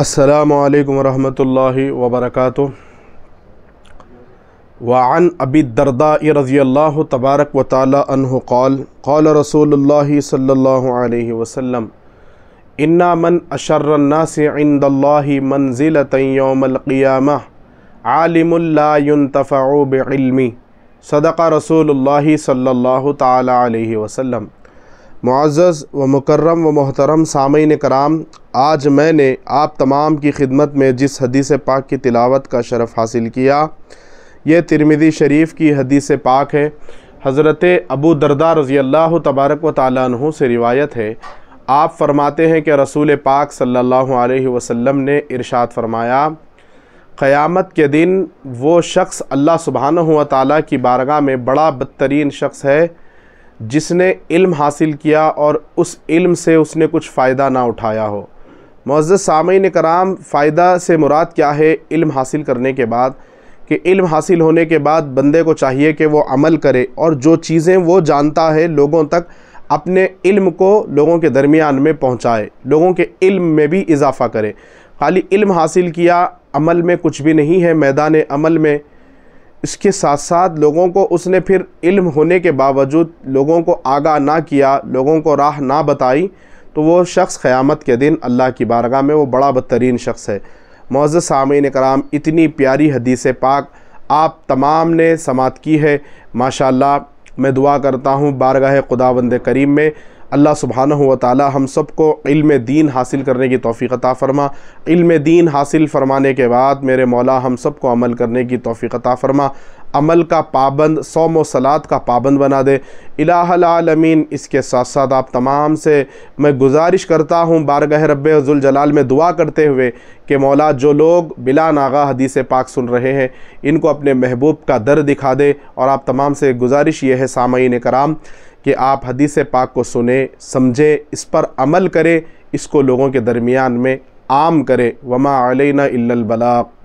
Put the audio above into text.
असलकम वरहमल वबरक वान अबी दरदा रज़ी अल्लाह तबारक व ताली कौल कौल रसूल सल्ला वसम इन्ना मन अशर्रन्ना से इंदल्ला मंजिल तयोमलक़ियाम आलिमुल्लाफ़ाबिलमी सदक़ा रसूल सल्ला तसम मुआज़ व मुकर्रम व मोहतरम सामीन कराम आज मैंने आप तमाम की खिदमत में जिस हदीस पाक की तिलावत का शरफ़ हासिल किया ये तिरमिदी शरीफ की हदीस पाक है हज़रत अबू दरदा रज़ी अल्लाह तबारक व ताली से रिवायत है आप फरमाते हैं कि रसूल पाक सल्लल्लाहु अलैहि वसल्लम ने इरशाद फरमाया क़यामत के दिन वो शख्स अल्लाह सुबहाना हुआ ताली की बारगाह में बड़ा बदतरीन शख्स है जिसने इल्म हासिल किया और उस इल्म से उसने कुछ फ़ायदा ना उठाया हो मज़द सामीन कराम फ़ायदा से मुराद क्या है इल्म हासिल करने के बाद कि इल्म हासिल होने के बाद बंदे को चाहिए कि वो अमल करे और जो चीज़ें वो जानता है लोगों तक अपने इल्म को लोगों के दरमियान में पहुंचाए लोगों के इल्म में भी इजाफ़ा करे खाली इल्म हासिल किया अमल में कुछ भी नहीं है मैदान अमल में इसके साथ साथ लोगों को उसने फिर इल्म होने के बावजूद लोगों को आगाह ना किया लोगों को राह ना बताई तो वो शख्स क़यामत के दिन अल्लाह की बारगाह में वो बड़ा बदतरीन शख्स है मोज़ सामीन कराम इतनी प्यारी हदीस पाक आप तमाम ने समात की है माशाल्लाह मैं दुआ करता हूँ बारगाह खुदावंद करीम में अल्लाह सुबहान व ताली हम सबको इल्म दीन हासिल करने की तोफ़ी अता फ़रमा इल्म दीन हासिल फ़रमाने के बाद मेरे मौला हम सबको अमल करने की तोफ़ी अता फ़रमा अमल का पाबंद सोम सलात का पाबंद बना दे इलामीन इसके साथ साथ आप तमाम से मैं गुजारिश करता हूँ बारगह रब्बाल में दुआ करते हुए कि मौला जो लोग बिला नागा हदीस पाक सुन रहे हैं इनको अपने महबूब का दर दिखा दे और आप तमाम से गुजारिश ये है सामीन कराम कि आप हदीस पाक को सुने समझें इस पर अमल करें इसको लोगों के दरमियान में आम करें वमा अलैना इल्लल बलाग